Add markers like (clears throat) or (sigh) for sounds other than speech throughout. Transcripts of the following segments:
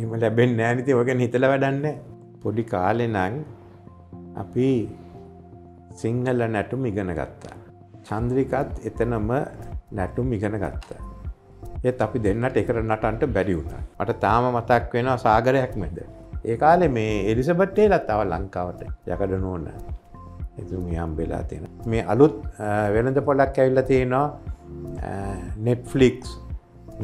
එම ලැබෙන් නෑනති ඔකෙන් හිතල වැඩන්න පොඩි කාලෙනං අපි සිංහල නැටුම් ඉගෙන ගත්තා. චන්ද්‍රිකත් එතනම නැටුම් ඉගෙන ගත්තා. ඒත් අපි දෙන්නට එකට නටන්ට බැරි වුණ. අට තාම මතක් වෙන සාගරයක් මෙද. ඒකාලෙ මේ එලිසබට්ටේ ලත්තාව ලංකාවට යකඩ නෝන්න. එතුම යම් වෙලා තියෙන. මේ අලුත් වෙනද පොලක් ඇවිල්ල තියෙනවා නෙට්ෆලික්ස්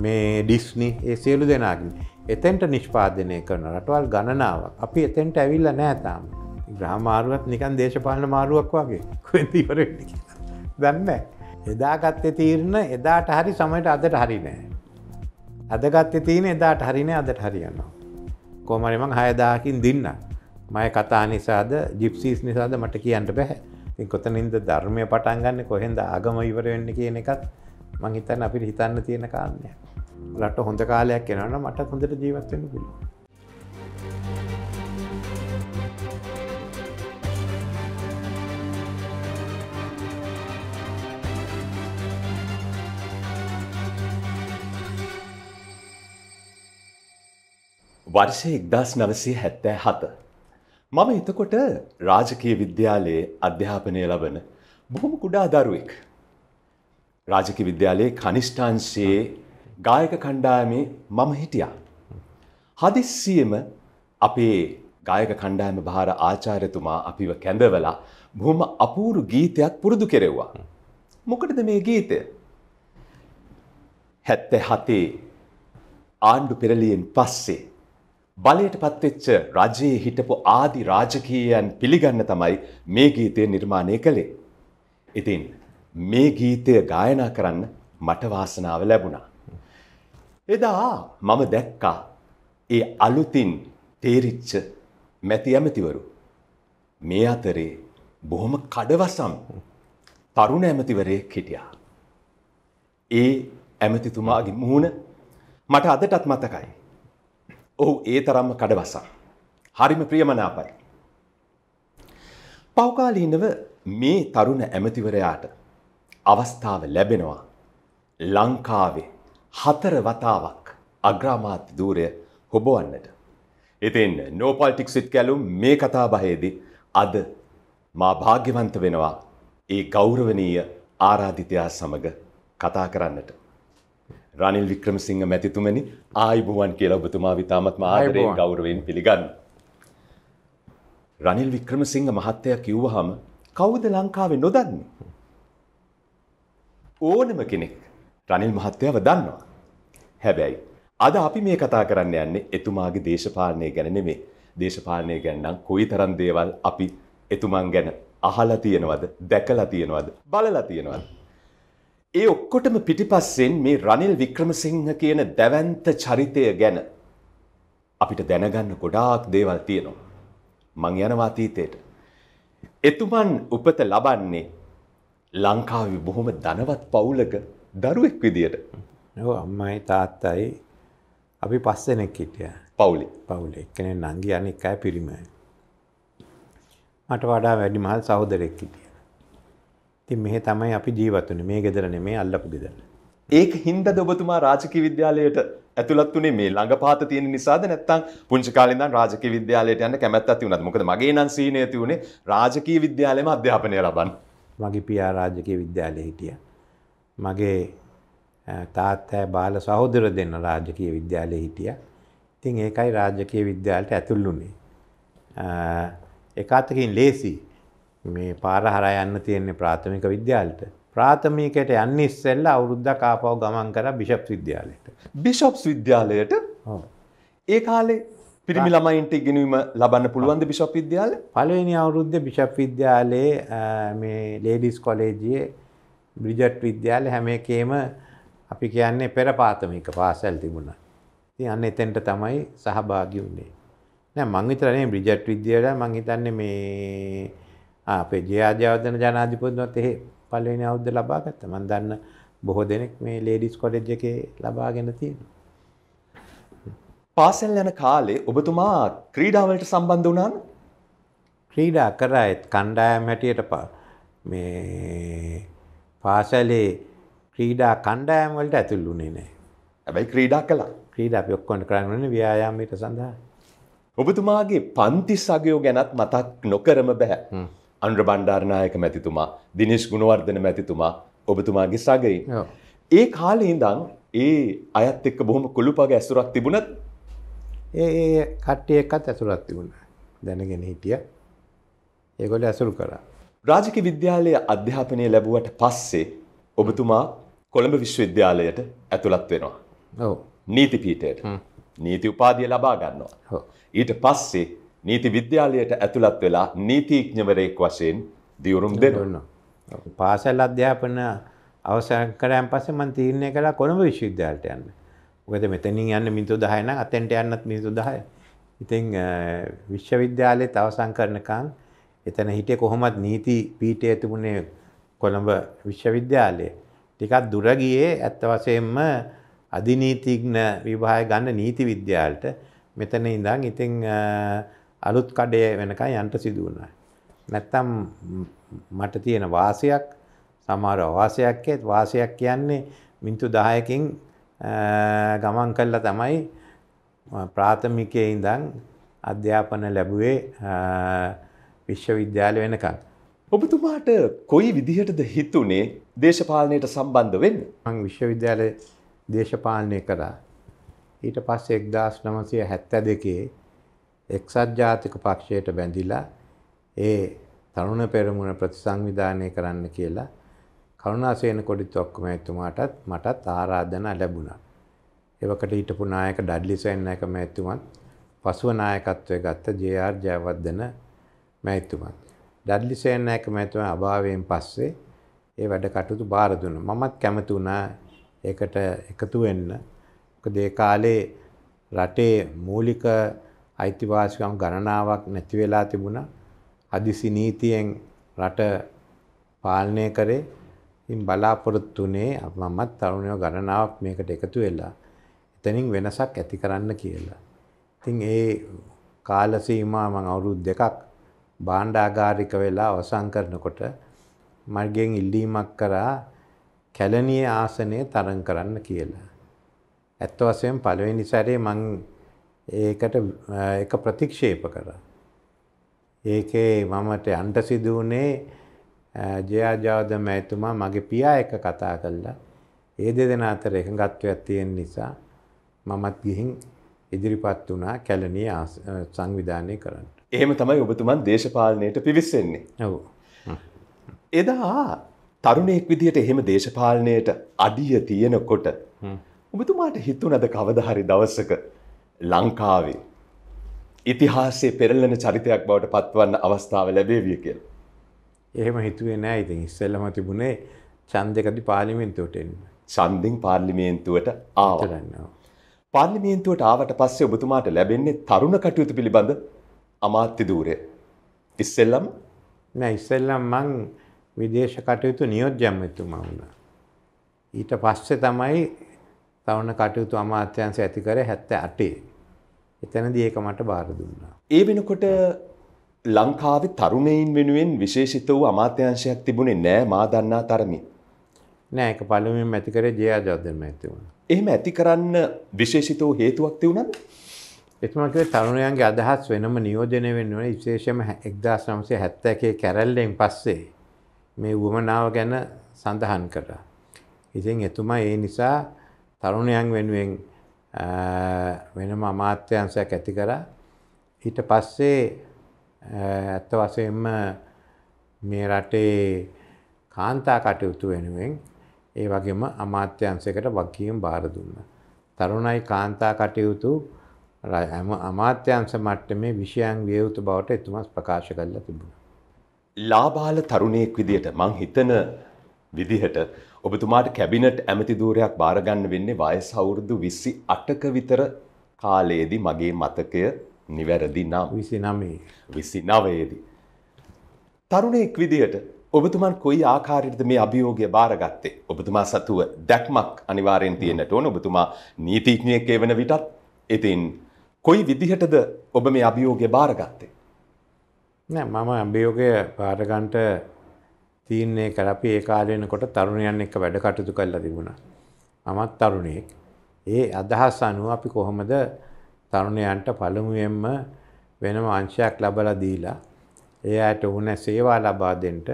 මේ ඩිස්නි ඒ සියලු දෙනාගෙන එතැන්ට නිෂ්පාදනය කරන රටවල් ගණනාවක් අපි එතැන්ට ඇවිල්ල නෑතාම ග්‍රහමාරුවත් නිකන් දේශපාලන මාරුවක් වගේ කොතිවර දන්න එදාගත්තේ තීරණ එදාට හරි සමයට අදට හරි නෑ අදගත්තේ තියෙන එදාට හරිනය අදට හරියන්නවා කෝමරිමං හයදාකින් දෙන්න මය කතා නිසාද ජිප්සිස් නිසාද මට කියන්නට බැහැ කොතනින්ද ධර්මය පටන්ගන්න කොහෙන්ද ආගම ඉවර වෙන්න කියන එකත් මං හිතන්න අපිට හිතන්න තියෙන කාරණයක් ලට හොඳ කාලයක් එනවන මට හොඳට ජීවත්වෙන්න පුළුව. වර්ෂය එක්දස් නවසේ හැත්තෑ හත. මම එතකොට රාජකය විද්‍යාලයේ අධ්‍යාපනය ලබන බොහොම කුඩා දරුවෙක්. රාජක විද්‍යාලයේ කනිෂ්ඨාංශයේ ගායක කණ්ඩායමේ මම හිටියා. හදිස්සියෙම අපේ ගායක කණ්ඩායම භාර ආචාර්යතුමා අපිව කැඳවලා බොහොම අපූරු ගීතයක් පුරුදු කෙරෙව්වා. මොකටද මේ ගීතය? 77 ආණ්ඩු පෙරලියෙන් පස්සේ බලයටපත් වෙච්ච රජයේ හිටපු ආදි රාජකීයයන් පිළිගන්න තමයි මේ ගීතය නිර්මාණය කළේ. ඉතින් මේ ගීතය ගායනා කරන්න මට වාසනාව ලැබුණා. එදා මම දැක්කා ඒ අලුතින් තේරිච්ච මැති ඇමතිවරු. මේ අතරේ බොහොම කඩවසම් තරුණ ඇමතිවරේ හිටියා. ඒ ඇමතිතුමාගේ මුහුණ මට අදටත් මතකයි. ඔහු ඒ තරම්ම කඩවසම්. හරිම ප්‍රියමනාපයි. පෞකාලීනව මේ තරුණ ඇමතිවරයාට අවස්ථාව ලැබෙනවා ලංකාවේ හතර වතාවක් අග්‍රාමාත්‍ය ධූරය හොබවන්නට. ඉතින් නෝපල්ටික් සිත් කැලුම් මේ කතා බහේදී අද මා භාග්‍යවන්ත වෙනවා ඒ ගෞරවනීය ආරාධිතයා සමග කතා කරන්නට. රනිල් වික්‍රමසිංහ මැතිතුමනි ආයිබුවන් කියලා ඔබතුමා විතාමත්ම ආදරයෙන් ගෞරවයෙන් පිළිගන්න. රනිල් වික්‍රමසිංහ මහත්තයා කිව්වහම කවුද ලංකාවේ නොදන්නේ? ඕනම කෙනෙක් රනිල් මහත්තයාව දන්නවා. හැබැයි අද අපි මේ කතා කරන්න යන්නේ එතුමාගේ දේශපාලනය ගැන නෙමේ. දේශපාලනය ගැන නම් කොයිතරම් දේවල් අපි එතුමන් ගැන අහලා තියෙනවද, දැකලා තියෙනවද, බලලා තියෙනවද? ඒ ඔක්කොටම පිටිපස්සෙන් මේ රනිල් වික්‍රමසිංහ කියන දැවැන්ත චරිතය ගැන අපිට දැනගන්න ගොඩාක් දේවල් තියෙනවා. මං යනවා අතීතයට. එතුමන් උපත ලබන්නේ ලංකාවේ බොහොම ධනවත් පවුලක දරුවෙක් විදියට අම්මයි තාත්තයි අපි පස්සනෙක් හිටිය පවුලි පවුල එක්කන නංගි අනෙක් අය පිරිම මට වඩා වැඩි මහල් සහෝදරෙක් හිටිය තින් මෙහ තමයි අපි ජීවතුන මේ ගෙදරන මේ අල්ලපු ගෙදර ඒක හින්ද ඔබතුමා රාජකි විද්‍යාලයට ඇතුළත් වනේ මේ ළඟ පාත තියෙන නිසාද නැත්තම් පුංචි කාලේ රාජක විද්‍යාලයට යන්න කැමැත්ත ඇති වුණාද? මොකද මගේ නම් සීනේ ඇති වුණේ රාජකීය විද්‍යාලයේම අධ්‍යාපනය ලබන්න. මගේ පියා රාජකීය විද්‍යාලයේ හිටියා. මගේ තාත්තෑ බාල සහෝදර දෙන්න රාජකය විද්‍යාලය හිටිය. ඉතින් ඒකයි රාජකය විද්‍යාලට ඇතුල්ලුනේ. එකතකින් ලේසි මේ පාරහර යන්න තියෙන්නේ ප්‍රාථමික විද්‍යාලට. ප්‍රාථමිකයට යන්න ඉස්සෙල්ල අවුරුද්ධ කාපව ගමන් කර බිෂප් විද්‍යාලයට. බිෂප්ස් විද්‍යාලයට ඒ කාලේ පිරිමි ළමයින්ට ඉගෙනීම ලබන්න පුළුවන්ද බිෂප් විද්‍යාල පලවෙනි අවුරුද්ධ බිෂප් විද්‍යාලයේ මේ ලේඩිස් කොලේජයේ බ්‍රිජට් විද්‍යාල හැම එකේම අපි කියන්නේ පෙර පාතමික පාසැල් තිබුණා. ඉතින් අන්න එතෙන්ට තමයි සහභාගී වුණේ. නෑ මං විතරනේ බ්‍රිජට් විද්‍යාල මං හිතන්නේ මේ අපේ ජයාජයවර්ධන ජනාධිපතිතුමත් එහෙ පළවෙනි අවුරුද්ද ලබා ගත්තා. මං දන්න බොහෝ දෙනෙක් මේ ලේඩිස් කොලෙජ් එකේ ලබාගෙන තියෙනවා. පාසල් යන කාලේ ඔබතුමා ක්‍රීඩාවලට සම්බන්ධ වුණාද? ක්‍රීඩා කරා ඒත් කණ්ඩායම් හැටියට මේ පාසලේ ක්‍රීඩා කණ්ඩායම් වලට ඇතුළු වුණේ නැහැ. හැබැයි ක්‍රීඩා කළා. ක්‍රීඩා අපි ඔක්කොම කරන්න ඕනේ ව්‍යායාමයට සඳහා. ඔබතුමාගේ පන්ති සගයෝ ගැනත් මතක් නොකරම බෑ. අනුර බණ්ඩාරනායක මැතිතුමා, දිනේෂ් ගුණවර්ධන මැතිතුමා ඔබතුමාගේ සගයි. ඒ කාලේ ඉඳන් ඒ අයත් එක්ක බොහොම කුළුපග ඇසුරක් තිබුණත් ඒ ඒ කට්ටිය එක්කත් ඇසුරක් තිබුණා. දැනගෙන හිටියා. ඒගොල්ලෝ ඇසුරු කරා. රාජික විද්‍යාලයේ අධ්‍යාපනය ලැබුවට පස්සේ ඔබතුමා කොළඹ විශ්වවිද්‍යාලයට ඇතුළත් වෙනවා. ඔව්. නීති පීඨයට. නීති උපාධිය ලබා ගන්නවා. ඊට පස්සේ නීති විද්‍යාලයට ඇතුළත් වෙලා නීතිඥවරයෙක් වශයෙන් දියුරුම් දෙනවා. පාසල් අධ්‍යාපන අවසන් කරයන් පස්සේ මම තීරණය කළා කොළඹ විශ්වවිද්‍යාලයට යන්න. මොකද මෙතනින් යන්න මිනිත්තු 10 නම් අතෙන්ට යන්නත් මිනිත්තු 10යි. ඉතින් විශ්වවිද්‍යාලයේ අවසන් කරනකම් එතන හිටිය කොහොමත් නීති පීටය තිබුණේ කොළඹ විශ්වවිද්‍යාලය. ටිකක් දුරගියේ ඇත්ත වසයෙන්ම අධිනීතිග්න විභාය ගන්න නීති විද්‍යාලට මෙතන ඉඳං ඉතිං අලුත් කඩය වෙනකයි යන්ට සිදුවන. නැත්තම් මට තියෙන වාසයක් සමාර වාසයක්කෙත් වාසයක් කියන්නේ මින්තු දායකින් ගමන් කල්ලා තමයි ප්‍රාථමිකය ඉඳං අධ්‍යාපන ලැබුවේ විශ්වවිද්‍යාල වෙනකන්. ඔබතුමාට කොයි විදිහටද හිතුනේ දේශපාලනයට සම්බන්ධ වෙන්න. මං විශ්වවිද්‍යාල දේශපාලනය කරා. ඊට පස්සේ එක්දස් නමසය හැත්ත දෙකේ එක්සත් ජාතික පක්ෂයට බැඳිලා ඒ තරුණ පෙරමුණ ප්‍රතිසංවිධානය කරන්න කියලා කරුණාසේන කොඩිත් ඔක්කොම ඇතුමාටත් මටත් ආරාධනා ලැබුණා. එවකට හිටපු නායක ඩඩ්ලිසෙන් එක මැතුමත් පසුව නායකත්වය ගත්ත ජේ.ආර් ජයවර්ධන මැතිතුමන්. ඩඩ්ලි සේනායක මැතිතුමා අභාවයෙන් පස්සේ ඒ වැඩ කටයුතු බාර දුන්නා. මමත් කැමති වුණා ඒකට එකතු වෙන්න. මොකද ඒ කාලේ රටේ මූලික අයිතිවාසිකම් ගණනාවක් නැති වෙලා තිබුණා. අදිසි නීතියෙන් රට පාලනය කරේ. ඉතින් බලාපොරොත්තුනේ මමත් තරුණයෝ ගණනාවක් මේකට එකතු වෙලා එතනින් වෙනසක් ඇති කරන්න කියලා. ඉතින් ඒ කාල සීමා මම අවුරුදු දෙකක් භාණ්ඩාගාරික වෙලා අවසන් කරනකොට මගෙන් ඉල්ලීමක් කරා කැලණිය ආසනය තරම් කරන්න කියලා. ඇත්ත වශයෙන් පළවෙනි සැරේ මං ඒකට එක ප්‍රතික්ෂේප කරා. ඒකේ මමට අන්ට සිදු වුණේ ජයාජාවද මැතුමා මගේ පියා එක කතා කළා. ඒ දෙදෙන අතර එකඟත්වයක් තියෙන නිසා මමත් ගිහින් ඉදිරිපත් වුණා කැලණිය සංවිධානය කරන්න. එහෙම තමයි ඔබතුමන් දේශපාලනයට පිවිස්සෙන්නේ. ඔව්. එදා තරුණයෙක් විදිහට එහෙම දේශපාලනයට අඩිය තියෙනකොට ඔබතුමාට හිතුණද කවදාහරි දවසක ලංකාවේ ඉතිහාසයේ පෙරලෙන චරිතයක් බවට පත්වන්න අවස්ථාව ලැබේවිය කියලා. එහෙම හිතුවේ නෑ ඉතින් ඉස්සෙල්ලම තිබුණේ ඡන්දකදී පාර්ලිමේන්තුවට එන්න. ඡන්දෙන් පාර්ලිමේන්තුවට ආවා. පාර්ලිමේන්තුවට ආවට පස්සේ ඔබතුමාට ලැබෙන්නේ තරුණ කටයුතු පිළිබඳ අමාත්‍ය දූරය. ඉස්සෙල්ලම් නෑ ඉස්සෙල්ලම් මං විදේශ කටයුතු නියෝජ්‍යම්මතුමා වුණා. ඊට පස්සේ තමයි තවන කටයුතු අමාත්‍යංශ ඇති කර 78. එතනදී ඒක මට බාර දුන්නා. ඒ වෙනකොට ලංකාවේ තරුණයින් වෙනුවෙන් විශේෂිත වූ අමාත්‍යංශයක් තිබුණේ නෑ මා දන්නා තරමින්. නෑ ඒක පළමුවෙන් ඇති කරේ ජයජාදන් මැතිතුමා. එහෙම ඇති කරන්න විශේෂිත වූ හේතුවක් තිබුණාද? එතුමා කිව්වේ තරුණයන්ගේ අදහස් වෙනම නියෝජනය වෙන්න ඕනේ විශේෂයෙන්ම 1971 කැරැල්ලෙන් පස්සේ මේ වුමනාව ගැන සඳහන් කළා. ඉතින් එතුමා ඒ නිසා තරුණයන් වෙනුවෙන් වෙනම අමාත්‍යංශයක් ඇති කරා. ඊට පස්සේ ඇත්ත වශයෙන්ම මේ රටේ කාන්තා කටයුතු වෙනුවෙන් ඒ වගේම අමාත්‍යංශයකට වගකීම් බාර දුන්නා. තරුණයි කාන්තා කටයුතු අමාත්‍යංශ මට්ටමේ විෂයන් විය යුතු බවට එතුමා ප්‍රකාශ කළා තිබුණා. ලාබාල තරුණයෙක් විදියට මං හිතන විදිහට ඔබතුමාට කැබිනට් ඇමති ධූරයක් බාරගන්න වෙන්නේ වයස අවුරුදු 28ක විතර කාලයේදී මගේ මතකය නිවැරදි නම් 29 29 දී. තරුණයෙක් විදියට ඔබතුමන් කොයි ආකාරයටද මේ අභියෝගය බාරගත්තේ ඔබතුමා සතුව දැක්මක් අනිවාර්යෙන් තියෙන්නට ඕන ඔබතුමා නීතිඥයෙක් වන විටත් ඉතින් කොයි විදිහටද ඔබ මේ අභියෝගය බාරගත්තේ. නෑ මම අභියෝගය පාරගන්ට තීන්නේ කරපි ඒ කාලයනකොට තරුණයන් එක්ක වැඩ කටයුතු කල්ලා තිබුණා. මමත් තරුණයෙක්. ඒ අදහස් අනුව අපි කොහොමද තරුණයන්ට පළමුුවෙන්ම වෙනම අංශයක් ලබල දීලා ඒ අයට ඕන සේවා ලබා දෙන්ට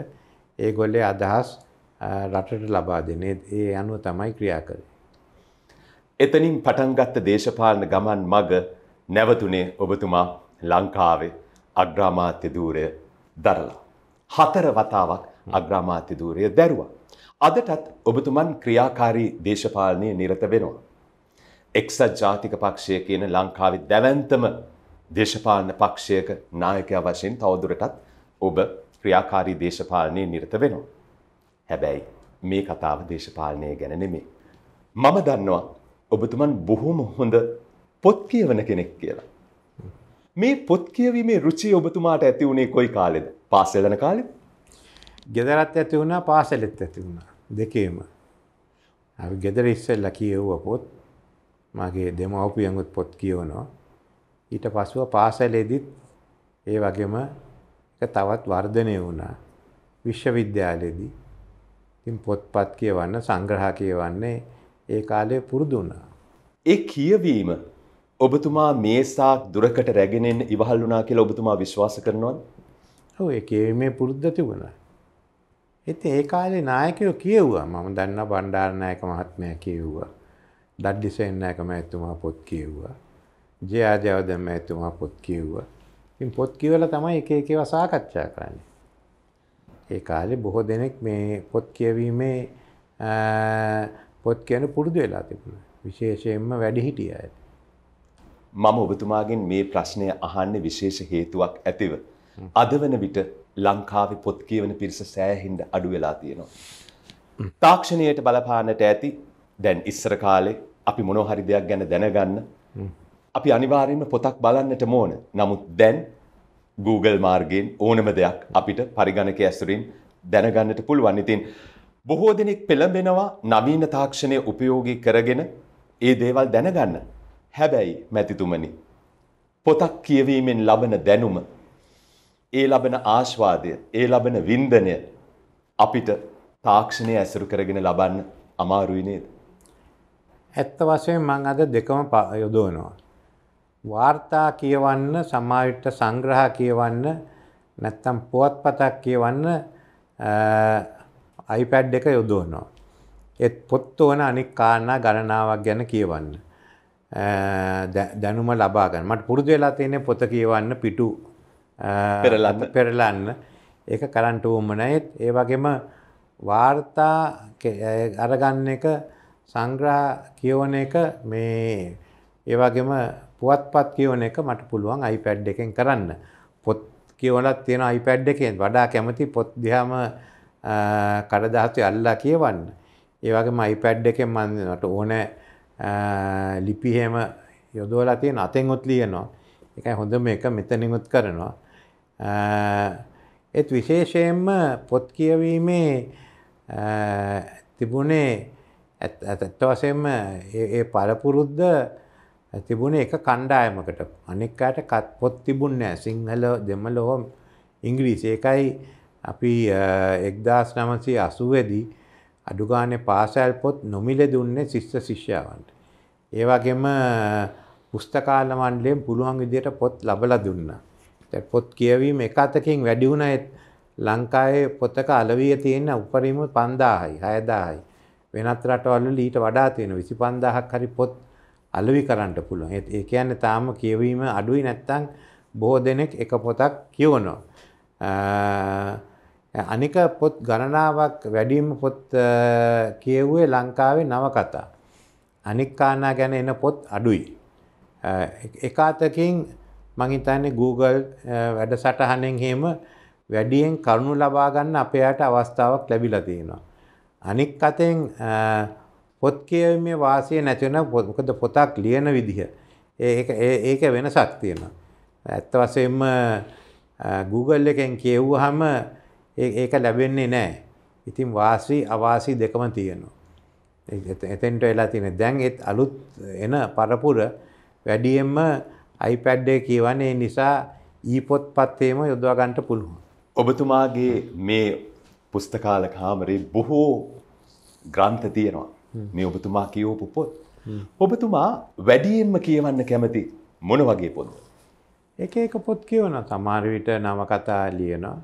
ඒ ගොල්ලේ අදහස් රටට ලබා දෙන ඒ අනුව තමයි ක්‍රියා කළේ. එතනින් පටන්ගත්ත දේශපාලන ගමන් මග නැවතුනේ ඔබතුමා ලංකාවේ අග්‍රාමාත්‍ය ධූරය දරලා. හතර වතාවක් අග්‍රාමාත්‍ය ධූරය දැරුවා. අදටත් ඔබතුමන් ක්‍රියාකාරී දේශපාලනය නිරත වෙනවා. එක්සත් ජාතික පක්ෂය කියන ලංකාවේ දැවැන්තම දේශපාලන පක්ෂයක නායකයා වශයෙන් තවදුරටත් ඔබ ක්‍රියාකාරී දේශපාලනයේ නිරත වෙනවා. හැබැයි මේ කතාව දේශපාලනය ගැන නෙමේ. මම දන්නවා ඔබතුමන් බොහොම හොඳ පොත් කියවන කෙනෙක් කියලා. මේ පොත් කියවීමේ රුචි ඔබතුමාට ඇති වුණේ කොයි කාලෙද? පාසල් යන කාලෙද? ගෙදරත් ඇති වුණා පාසලෙත් ඇති වුණා දෙකේම. අපි ගෙදර ඉස්සෙල්ලා කියවුවා පොත්. මගේ දෙමව්පියන්ගුත් පොත් කියවනවා. ඊට පස්ව පාසලේදීත් ඒ වගේම එක තවත් වර්ධනය වුණා. විශ්වවිද්‍යාලයේදී ඉතින් පොත්පත් කියවන්න සංග්‍රහ කියවන්නේ ඒ කාලේ පුරුදු වුණා. ඒ කියවීම ඔබතුමා මේසාක් දුරකට රැගෙනෙන් ඉවහල් වුණා කියලා ඔබතුමා විශ්වාස කරනවද? ඔව් ඒකේ මේ පුරුද්ද තිබුණා. ඉතින් ඒ කාලේ නායකයෝ කියෙව්වා මම දන්නා බණ්ඩාරනායක මහත්මයා කියෙව්වා. දඩ්ඩිසෙන් නායක මහත්මයා පොත් කියෙව්වා. ජයජයවදන් මහත්මයා පොත් කියෙව්වා. ඉතින් පොත් කියවලා තමයි එක එක ඒවා සාකච්ඡා කරන්නේ. ඒ කාලේ බොහෝ දෙනෙක් මේ පොත් කියවීමේ පොත් කියන පුරුදු වෙලා තිබුණා. විශේෂයෙන්ම වැඩිහිටිය අයට. මම ඔබතුමාගෙන් මේ ප්‍රශ්නය අහන්න විශේෂ හේතුවක් ඇතිව. අද වන විට ලංකාවේ පොත් කියවන පිරිස සෑහින්ද අඩු වෙලා තියෙනවා. තාක්ෂණයට බලපානට ඇති දැන් ඉස්සර කාලේ අපි මොනෝහරි දෙයක් ගැන දැනගන්න අපි අනිවාර්යෙන්ම පොතක් බලන්නට මෝන. නමුත් දැන් Google මාර්ගයෙන් ඕනම දෙයක් අපිට පරිගණක ඇසුරින් දැනගන්නට පුළුවන්. ඉතින් බොහෝ දෙනෙක් පෙළඹෙනවා නවීන තාක්ෂණය උපයෝගී කරගෙන ඒ දේවල් දැනගන්න. හැබැයි මැතිතුමනි පොතක් කියවීමෙන් ලබන දැනුම ඒ ලබන ආශ්වාදය ඒ ලබන වින්දනය අපිට තාක්ෂණය ඇසුරු කරගෙන ලබන්න අමාරුයි නේද ඇත්ත වශයෙන් මං අද දෙකම යොදවනවා වාර්තා කියවන්න සමාවිට සංග්‍රහ කියවන්න නැත්තම් පුවත්පතක් කියවන්න අයිපැඩ් එක යොදවනවා එත් පොත් ඕන අනික් කාරණා ගණනාවක් ගැන කියවන්න දැනුම ලබාගන්න මට පුරුදු වෙලා තියෙන පොත කියවන්න පිටු පෙරලන්න ඒක කරන්ට වූමනයත් ඒ වගේම වාර්තා අරගන්න එක සංග්‍රහ කියවන එක මේ ඒවාගේම පුවත්පත් කියවන එක මට පුළුවන් අයිපැඩ් එකෙන් කරන්න පොත් කියවලත් තියෙන අයිපැඩ් එකෙන් වඩා කැමති පොත් දිහාම කඩදාහතු අල්ලා කියවන්න ඒවගේ මයිපැඩ් එකෙන් මන්දනට ඕනෑ ලිපිහෙම යොදෝලා තියෙන අතෙන් උත් ලියනවා එකයි හොඳම එක මෙතනිමුත් කරනවා එත් විශේෂයෙන්ම පොත් කියවීමේ තිබුණේ ඇත්ත වසයෙන්ම ඒ පරපුරුද්ධ තිබුණ එක කණ්ඩායමකට අනෙක්කාට කත් පොත් තිබුණ නෑ සිංහල දෙමලොහොම් ඉංග්‍රීසි එකයි අපි එක්දස් නමසේ අසුවදී අඩුගානේ පාසල් පොත් නොමිල දුන්නේ ශිෂ්‍ය ශිෂ්‍යාවන්ට. ඒ වගේම පුස්තකාල මණ්ඩලයෙන් පුළුවන් විදියට පොත් ලබලා දුන්නා. දැන් පොත් කියවීම එක අතකින් වැඩි වුණා ලංකාවේ පොතක අලවිය තියෙන උපරිම 5000යි 6000යි. වෙනත් රටවල ඊට වඩා තියෙන 25000ක් හරි පොත් අලවි කරන්න පුළුවන්. ඒ කියන්නේ තාම කියවීම අඩුයි නැත්තම් බොහෝ දෙනෙක් එක පොතක් කියවනවා. අනික පොත් ගණනාවක් වැඩීම පොත් කියව්වේ ලංකාවේ නවකතා. අනික්කානා ගැන එන පොත් අඩුයි. එකාතකින් මහිතන්නේ Google වැඩ සටහනෙන් හෙම වැඩියෙන් කරුණු ලබාගන්න අපයාට අවස්ථාවක් ලැබිලතියෙනවා. අනික් අතෙන් පොත් කියවීමේ වාසය නැතිවෙන මොකද පොතක් ලියන විදිහ. ඒක වෙනසක් තියෙන. ඇත්ත වසෙන්ම Google එකෙන් කියව්ව හම ඒක ලැබෙන්නේ නෑ. ඉතින් වාසී අවාසී දෙකම තියෙනවා. එතෙන්ට වෙලා තියෙන දැන් ඒත් අලුත් එන පරපුර වැඩියෙන්ම iPad එක කියවන්නේ නිසා e-පොත් පත්තේම යොදවා ගන්න පුළුවන්. ඔබතුමාගේ මේ පුස්තකාල කාමරේ බොහෝ ග්‍රන්ථ තියෙනවා. මේ ඔබතුමා කියවපු පොත්. ඔබතුමා වැඩියෙන්ම කියවන්න කැමති මොන වගේ පොත්? එක එක පොත් කියවන සමහර විට නවකතා ලියනවා.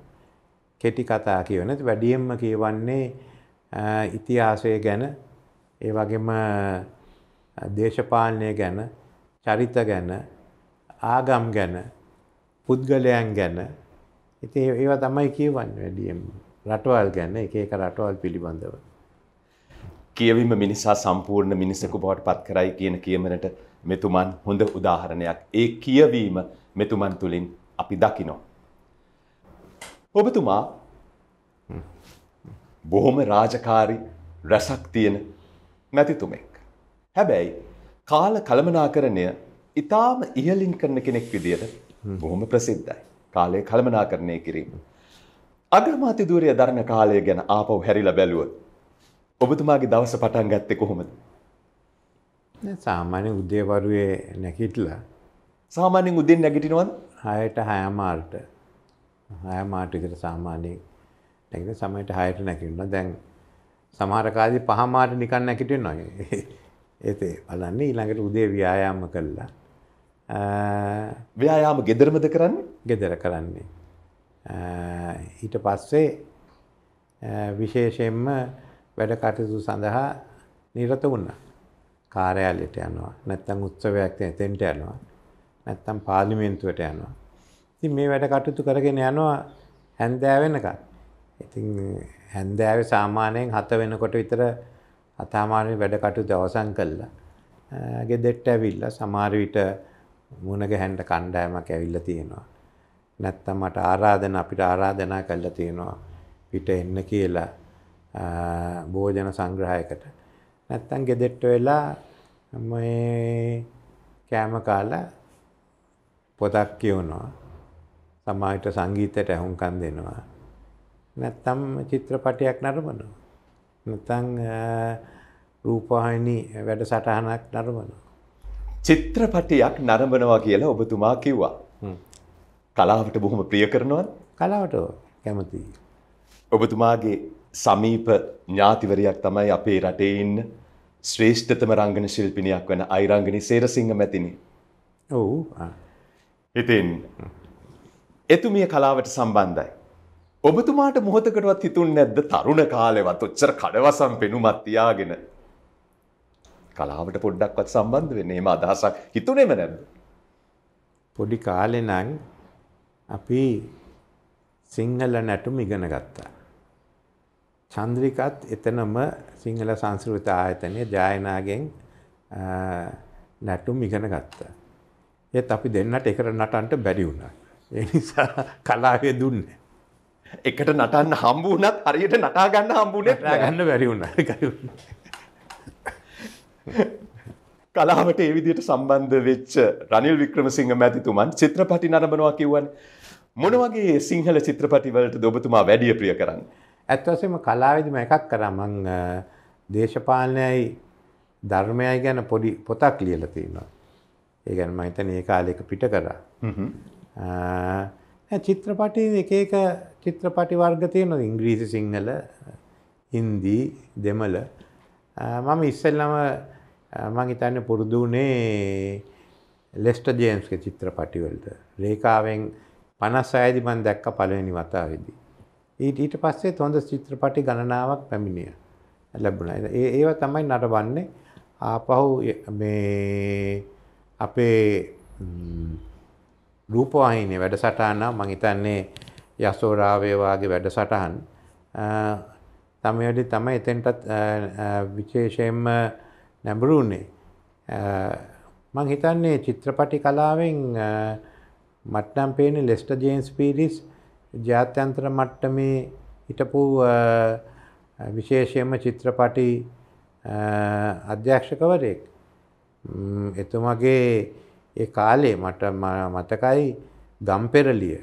කෙටි කතා කියවන වැඩියෙන්ම කියවන්නේ ඉතිහාසය ගැන ඒ වගේම දේශපාලනය ගැන චරිත ගැන ආගම් ගැන පුද්ගලයන් ගැන ඉති ඒවා තමයි කියවන්න වැඩියම් රටවල් ගැන එක එක රටවල් පිළිබඳව. කියවීම මිනිසා සම්පූර්ණ මිනිසකු බවට පත් කරයි කියන කියමනට මෙතුමන් හොඳ උදාහරණයක් ඒ කියවීම මෙතුමන් තුළින් අපි දකිනවා. ඔබතුමා බොහොම රාජකාරි රැසක් තියෙන මැතිතුමෙක්. හැබැයි කාල කළමනාකරණය ඉතාම ඉහලින් කරන කෙනෙක් විදියට බොහොම ප්‍රසිද්ධයි. කාලය කළමනාකරණය කිරීම. අග්‍රමාතිදූරය දරණ කාලය ගැන ආපව් හැරිලා බැලුවත්. ඔබතුමාගේ දවස පටන් ගත්තෙ කොහොමද. සාමාන්‍ය උදේවරුයේ නැකිටලා. සාමාන්‍යෙන් උදෙන් නැගිටිනවන් හයට හයමාල්ට හය මාට විතර සාමාන්‍යයෙන් නැගිට සමයට හයට නැකිටුණා. දැන් සමහර කාලේ පහ මාට නිකන් නැකිටෙනවා. ඒතේ බලන්නේ ඊළඟට උදේ ව්‍යායාම කළා. ව්‍යායාම ගෙදරමද කරන්නේ? ගෙදර කරන්නේ. ඊට පස්සේ විශේෂයෙන්ම වැඩ කටයුතු සඳහා නිරත වුණා. කාර්යාලයට යනවා. නැත්තම් උත්සවයක් තියෙන තැනට යනවා. නැත්තම් පාර්ලිමේන්තුවට යනවා. ඉතින් මේ වැඩ කටයුතු කරගෙන යනවා හැන්දෑ වෙනකන්. ඉතින් හැන්දෑවේ සාමාන්‍යයෙන් හත වෙනකොට විතර අතාමානී වැඩ කටයුතු අවසන් කළා. ගෙදෙට්ට ඇවිල්ලා සමහර විට මුණ ගැහෙන්න කණ්ඩායමක් ඇවිල්ලා තියෙනවා. නැත්තම් මට ආරාධනා අපිට ආරාධනා කළා තියෙනවා පිට එන්න කියලා භෝජන සංග්‍රහයකට. නැත්තම් ගෙදෙට්ට වෙලා මේ කෑම කාලා පොතක් කියවනවා. සමාජයට සංගීතයට ඇහුම්කන් දෙනවා. නැත්තම් චිත්‍රපටයක් නරඹනවා. නැත්තම් රූපවාහිනී වැඩසටහනක් නරඹනවා. චිත්‍රපටයක් නරඹනවා කියලා ඔබතුමා කිව්වා. කලාවට බොහොම ප්‍රිය කරනවද? කලාවට කැමතියි. ඔබතුමාගේ සමීප ඥාතිවරයක් තමයි අපේ රටේ ඉන්න ශ්‍රේෂ්ඨතම රංගන ශිල්පිනියක් වන අයිරංගනි සේරසිංහ මැතිනි. ඔව්. ඉතින් එතුමිය කලාවට සම්බන්ධයි. ඔබතුමාට මොහොතකටවත් හිතුන් නැද්ද තරුණ කාලෙවත් ඔච්චර කඩවසම් පෙනුමත් තියාගෙන කලාවට පොඩ්ඩක්වත් සම්බන්ධ වෙන්නේ එහෙම අදහසක් හිතුනේම නැද්ද පොඩි කාලේ නම් අපි සිංහල නැටුම් ඉගෙන ගත්තා චන්ද්‍රිකත් එතනම සිංහල සංස්කෘත ආයතනයේ ජායනාගෙන් නැටුම් ඉගෙන ගත්තා ඒත් අපි දෙන්නට එකට නටන්න බැරි වුණා එනිසා කලාවේ දුන්න. එකට නටන්න හම්බුනත් හරියට නටා ගන්න හම්බුනේ ගන්න බැරිවුන්න කලාවට ඒවිදියට සම්බන්ධ වෙච්ච රනිල් වික්‍රමසිංහ මැතිතුමන් චිත්‍රපටි නරඹනවා කිව්වන් මොනවගේ සිංහල චිත්‍රපටිවලට ඔබතුමා වැඩිය ප්‍රිය කරන්න. ඇත්වසම කලාවිදිම එකක් කරමං දේශපාලනයයි ධර්මයයි ගැන පොඩි පොතක් ලියල තියෙනවා. ඒගැන් මහිතන ඒ කාලෙක පිට කරා. චිත්‍රපටි එක එක චිත්‍රපටි වර්ග තියෙන ඉංග්‍රීසි සිංහල හින්දී දෙමළ මම ඉස්සල්ලම මං හිතන්න පුරුදු වුණේ ලෙස්ට ජේම්ස්ගේ චිත්‍රපටිවලට රේකාවෙන් පනස් අයදි මන් දැක්ක පළවෙනි වතාවෙදී. ඊට ඊට පස්සේ හොඳ චිත්‍රපටි ගණනාවක් පැමිණිය ලැබුණා. ඒව තමයි නටබන්නේ ආපහු මේ අපේ රූපවාහිනිය වැඩසටහන මම හිතන්නේ යසෝරාවේ වාගේ වැඩසටහන් තමයේදී තමයි එතෙන්ටත් විශේෂයෙන්ම නැඹුරු වුණේ. මම හිතන්නේ චිත්‍රපටි කලාවෙන් මට නම් පේන්නේ ලෙස්ටර් ජේම්ස් පීරිස් ජාත්‍යන්තර මට්ටමේ හිටපු විශේෂයෙන්ම චිත්‍රපටි අධ්‍යක්ෂකවරයෙක්. එතුමගේ ඒ කාලේ මට මතකයි ගම්පෙරලිය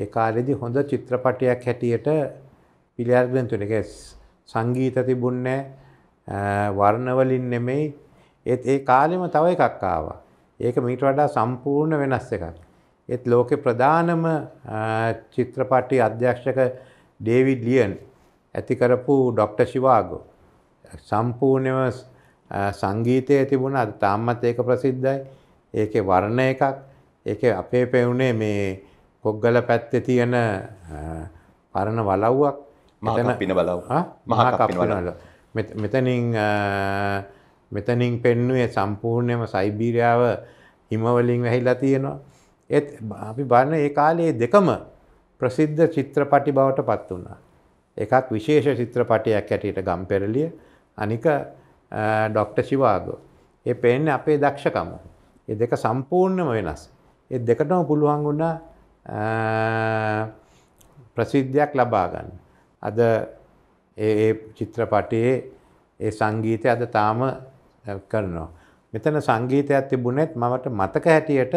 ඒ කාලෙදි හොඳ චිත්‍රපටයක් හැටියට පිළියර්ග්‍රන්තුන එක සංගීත තිබුන්නේ වර්ණවලින් නෙමෙයි ඒත් ඒ කාලෙම තව එකක් ආවා. ඒක මීට වඩා සම්පූර්ණ වෙනස් එකක්. ඒත් ලෝකේ ප්‍රධානම චිත්‍රපටි අධ්‍යක්ෂක ඩේවිඩ් ලියන් ඇති කරපු ඩොක්ටර් ශිවාගෝ සම්පූර්ණව සංගීතයේ තිබුණා තාමත් ඒක ප්‍රසිද්ධයි. ඒකේ වර්ණ එකක් ඒකේ අපේ පෙවුනේ මේ කොග්ගල පැත්තේ තියෙන පරණ වලව්වක් මෙතන පින බලව් මහා කප්පින වලව් මෙතනින් මෙතනින් පෙන්නුවේ සම්පූර්ණයම සයිබීරියාව හිමවලින් වැහිලා තියෙනවා. ඒත් අපි බලන ඒ කාලේ දෙකම ප්‍රසිද්ධ චිත්‍රපටි බවට පත් වුණා. එකක් විශේෂ චිත්‍රපටයක් ඇටියට ගම්පෙරලිය අනික ඩොක්ට ශිවාගෝ. ඒ පෙන්නේ අපේ දක්ෂකම. ඒ දෙක සම්පූර්ණම වෙනස්. ඒ දෙකටම පුළුවන් වුණා ප්‍රසිද්ධයක් ලබා ගන්න. අද ඒ චිත්‍රපටයේ ඒ සංගීතය අද තාම කරනවා. මෙතන සංගීතයක් තිබුණෙත් මමට මතක හැටියට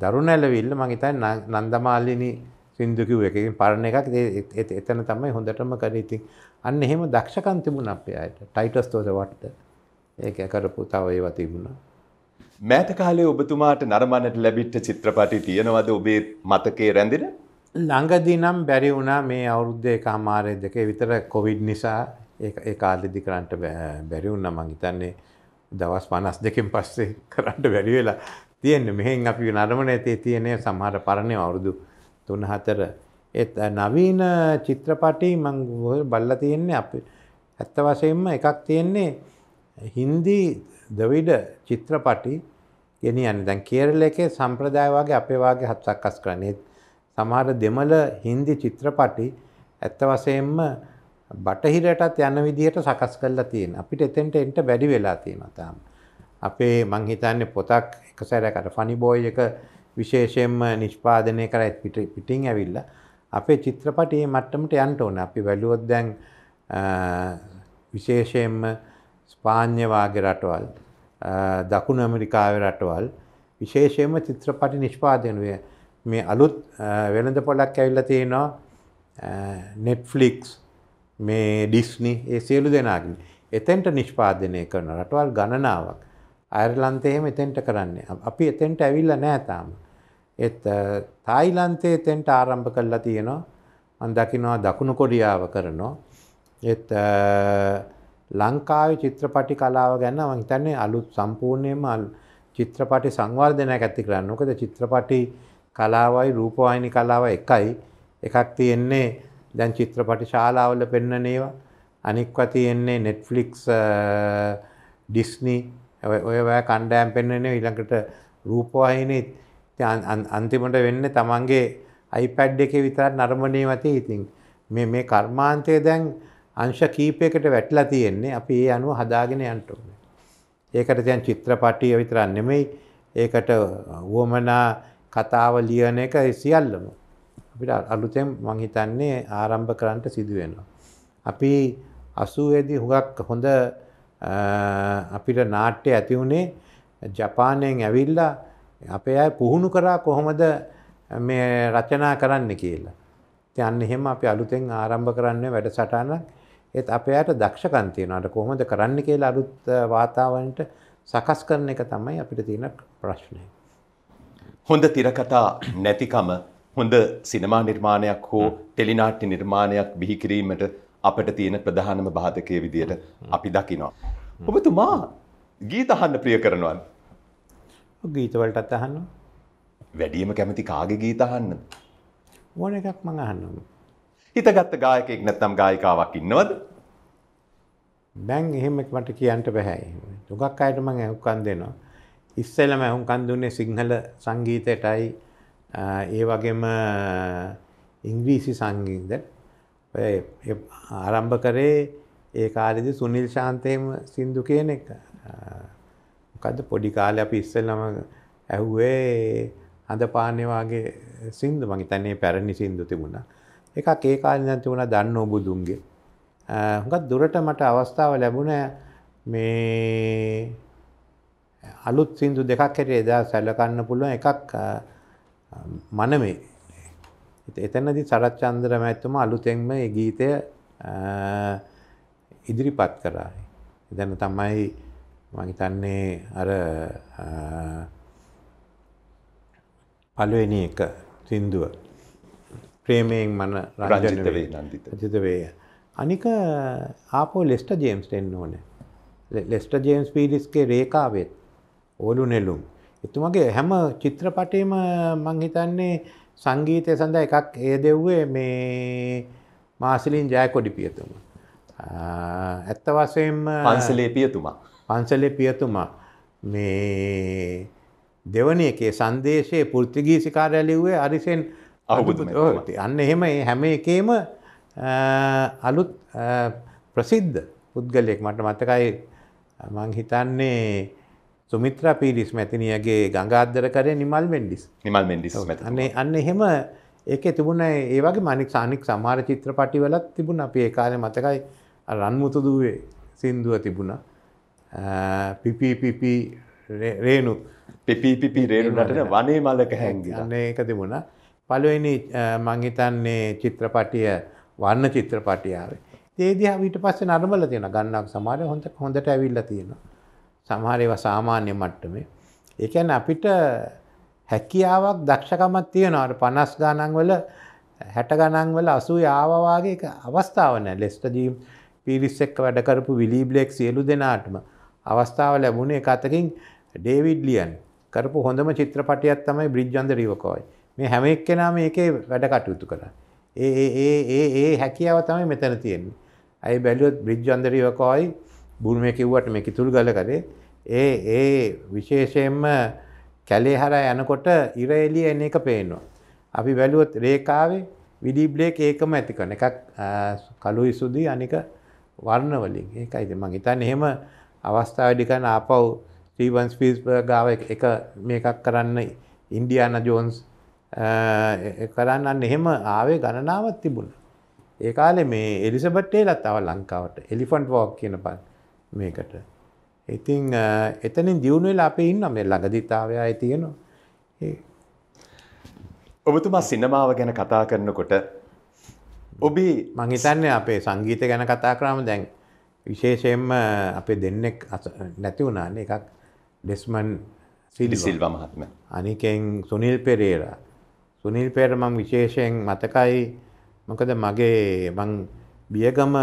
දරුණැලවිල්ල මං හිතන්නේ නන්දමාලිනි සින්දු කිව් එකකින් පරණ එකක් එතන තමයි හොඳටම කරේ ඉතින් අන්න එහෙම දක්ෂකම් තිබුණා අපේ අයට ටයිටස් තෝරවට්ට ඒක කරපු තව ඒවා තිබුණා. මෑත කාලේ ඔබතුමාට නරඹන්නට ලැබිච්ච චිත්‍රපටි තියෙනවද ඔබේ මතකයේ රැඳෙන? ළඟදී නම් බැරි වුණා මේ අවුරුද්ද එකමාරේ දෙකේ විතර කොවිඩ් නිසා ඒ කාලෙදි කරන්න බැරි වුණා මං හිතන්නේ දවස් 52කින් පස්සේ කරන්න බැරි වෙලා තියෙන්නේ. මෙහෙන් අපි නරඹන ඇතේ තියෙන සමහර පරණේ අවුරුදු 3 4 ඒත් නවීන චිත්‍රපටි මං බලලා තියෙන්නේ අපි ඇත්ත වශයෙන්ම එකක් තියෙන්නේ හින්දී දවිඩ චිත්‍රපටි ගෙනියන්න දැන් කේරල එකේ සම්ප්‍රදායවාගේ අපේ වාගේ හත්සක්කස් කරන්නේ සමහර දෙමළ හින්දි චිත්‍රපටි ඇත්ත වශයෙන්ම බටහිරටත් යන විදිහට සකස් කරලා තියෙන අපිට එතෙන්ට එන්ට වැඩි වෙලා තියෙනවා තාම අපේ මං හිතන්නේ පොතක් එක සැරයක් අර ෆනි බෝයි එක විශේෂයෙන්ම නිෂ්පාදනය කර පිටින් ඇවිල්ලා අපේ චිත්‍රපටයේ මට්ටමට යන්න ඕනේ අපි වැළුවොත් දැන් විශේෂයෙන්ම ස්පාඤ්ඤ වාගේ රටවල් දකුණු ඇමරිකාවේ රටවල් විශේෂයෙන්ම චිත්‍රපටි නිෂ්පාදනය මේ අලුත් වෙළඳපොළක් ඇවිල්ලා තියෙනවා Netflix මේ ඩිස්නි ඒ සියලු දෙනාගෙන එතෙන්ට නිෂ්පාදනය කරන රටවල් ගණනාවක් අයර්ලන්තේ එහෙම එතෙන්ට කරන්නේ අපි එතෙන්ට ඇවිල්ලා නැහැ තාම ඒත් තායිලන්තේ එතෙන්ට ආරම්භ කරලා තියෙනවා මම දකිනවා දකුණු කොරියාව කරනවා ඒත් ලංකාවේ චිත්‍රපටි කලාව ගැන මම හිතන්නේ අලුත් සම්පූර්ණයෙන්ම චිත්‍රපටි සංවර්ධනයක් ඇති කරන්න. මොකද චිත්‍රපටි කලාවයි රූපවාහිනී කලාව එකයි. එකක් තියෙන්නේ දැන් චිත්‍රපටි ශාලාවල පෙන්වන ඒවා. අනික්ව තියෙන්නේ Netflix ඩිස්නි ඔය ඔය කණ්ඩායම් පෙන්වන්නේ ඊළඟට රූපවාහිනී අන්තිමට වෙන්නේ Tamange iPad එකේ විතරක් නරඹණේ වතේ ඉතින් මේ මේ කර්මාන්තය දැන් අංශ කීපයකට වැටලා තියෙන්නේ අපි ඒ අනුව හදාගෙන යන්න ඕනේ. ඒකට දැන් චිත්‍රපටිය විතරක් නෙමෙයි ඒකට වොමනා කතාව ලියන එක සියල්ලම අපිට අලුතෙන් මං හිතන්නේ ආරම්භ කරන්න සිදු වෙනවා. අපි 80 දී හුඟක් හොඳ අපිට නාට්‍ය ඇති උනේ ජපානයෙන් ඇවිල්ලා අපේ අය පුහුණු කරා කොහොමද මේ රචනා කරන්න කියලා. ඉතින් අන්න එහෙම අපි අලුතෙන් ආරම්භ කරන්නේ වැඩසටහනක්. ඒත් අපයාට දක්ෂකම් තියනවාට කොහොමද කරන්න කියලා අලුත් වාතාවරණයට සකස් කරන එක තමයි අපිට තියෙන ප්‍රශ්නය. හොඳ තිරකතා නැතිකම හොඳ සිනමා නිර්මාණයක් හෝ ටෙලිනාට්‍ය නිර්මාණයක් බිහි කිරීමට අපට තියෙන ප්‍රධානම බාධකයේ විදියට අපි දකිනවා. ඔබතුමා ගීත අහන්න ප්‍රිය කරනවද? ගීතවලටත් අහන්නවා. වැඩියම කැමති කාගේ ගීත අහන්නද? ඕන එකක් මම අහන්නවා. හිතගත්ත ගායකෙක් නැත්නම් ගායිකාවක් ඉන්නවද? දැන් එහෙම මට කියන්න බෑ. දුකක් අයට මම ඇහුම්කන් දෙනවා. ඉස්සෙල්ලම ඇහුම්කන් දුන්නේ සිංහල සංගීතයටයි ඒ වගේම ඉංග්‍රීසි සංගීතයට. ඔය ආරම්භ කරේ ඒ කාලෙදි සුනිල් ශාන්තේම සින්දු කියන එක. මොකද්ද පොඩි කාලේ අපි ඉස්සෙල්ලම ඇහුවේ අඳපානේ වගේ සින්දු මං හිතන්නේ පැරණි සින්දු තිබුණා. එකක් ඒ කාලේ නම් තිබුණා දන්නෝ බුදුන්ගේ. හුඟක් දුරට මට අවස්ථාව ලැබුණ මේ අලුත් සින්දු දෙකක් හැටියට එදා සැලකන්න පුළුවන් එකක් මනමේ. එතනදී සරත් චන්ද්‍ර මහත්මයා අලුතෙන්ම මේ ගීතය ඉදිරිපත් කරා. එතන තමයි මම හිතන්නේ අර පළවෙනි එක සින්දුව ප්‍රේමයෙන් මන රජිතවේ නන්දිතවේ. අනික ආපෝ ලෙස්ට ජේම්ස්ට එන්න ඕනේ ලෙස්ට ජේම්ස් පීඩිස්ගේ රේකාවෙත් ඕලු නෙලුම්. එතුමගේ හැම චිත්‍රපටේම මං හිතන්නේ සංගීතය සඳහා එකක් ඒ දෙව්වේ මේ මාසිලින් ජයකොඩි පියතුම. ඇත්ත වසයෙන්ම පන්සලේ පියතුමා. පන්සලේ පියතුමා මේ දෙවනයකේ සංදේශයේ පෘතිගී සිකාරැලිව්වේ අරිසෙන් අන්න එහෙම හැම එකේම අලුත් ප්‍රසිද්ධ පුද්ගලයෙක් මට මතකයි මං හිතන්නේ සුමිත්‍ර පීරිස් මැතිනියගේ ගඟාදර කරය නිමල් මෙන්ඩිස් නිමල් මෙන්ඩිස් න්නේ අන්න එහෙම ඒක තිබුණ ඒ වගේ මනික් සානික් සමාර චිත්‍රපටි වලත් තිබුණ අපි ඒකාලය මතකයි රන්මුතුදුවේ සින්දුව තිබුණ පිපිපිපි රේනු පිපිපිපි රේනුනටන වනේ මලක හැන්ගි අන්න ඒක තිබුණා පළවෙනි මං හිතන්නේ චිත්‍රපටිය වන්න චිත්‍රපටියාවේ. තේදිහා ඊට පස්සේ නරඹලා තියෙනවා. ගන්නක් සමහර හොඳ හොඳට ඇවිල්ලා තියෙනවා. සමහර ඒවා සාමාන්‍ය මට්ටමේ. ඒ කියන්නේ අපිට හැකියාවක් දක්ෂකමක් තියෙනවා. අර 50 ගණන් වල 60 ගණන් වල 80 ආවා වගේ අවස්ථාවක් නැහැ. ලෙස්ටර් ජී පීරිස් එක්ක වැඩ කරපු විලී බ්ලේක් සියලු දෙනාටම අවස්ථාව ලැබුණේ එකතකින් ඩේවිඩ් ලියන් කරපු හොඳම චිත්‍රපටියක් තමයි බ්‍රිජ් අන්ද රිවකෝයි. මේ හැම එක්කෙනාම ඒකේ වැඩ කටයුතු කරා. ඒ ඒ ඒ ඒ ඒ හැකියාව තමයි මෙතන තියෙන්නේ. අයි බැලුවොත් බ්‍රිජ් අන්දරියකෝයි බුරුමේ කිව්වට මේ කිතුල් ගල කරේ ඒ ඒ විශේෂයෙන්ම කැලේ හරහා යනකොට ඉර එළිය එන එක පේනවා. අපි බැලුවොත් රේඛාවේ විඩි බ්ලේක් ඒකම ඇති කරන එකක් කළුයි සුදුයි අනික වර්ණ වලින්. ඒකයිද මම හිතන්නේ එහෙම අවස්ථා වැඩි කරන ආපහු ස්ටීවන් ස්පීස්බර්ග් ආව එක මේකක් කරන්න ඉන්ඩියානා ජෝන්ස් කරන්නන්න එහෙම ආවේ ගණනාවත් තිබුණ. ඒ කාලෙ මේ එලිසබට්ටේලත් අව ලංකාවට එලිෆන්ට් වෝක් කියන පන් මේකට. ඉතිං එතනින් දියුණුවෙලා අපේ ඉන්න මේ ළඟදිතාවයා ඇතියෙනවා. ඔබතුමා සිනමාව ගැන කතා කරනකොට ඔබේ මංහිතන්නේ අපේ සංගීත ගැන කතා කරාම දැන් විශේෂයෙන්ම අපේ දෙන්නෙක් නැති වුණාන එකක් ඩෙස්මන් සිල්සිල්ව මහත්ම අනිකෙන් සුනිල් පෙරේරා සුනිල් පෙර මං විශේෂයෙන් මතකයි මොකද මගේ මං බියගම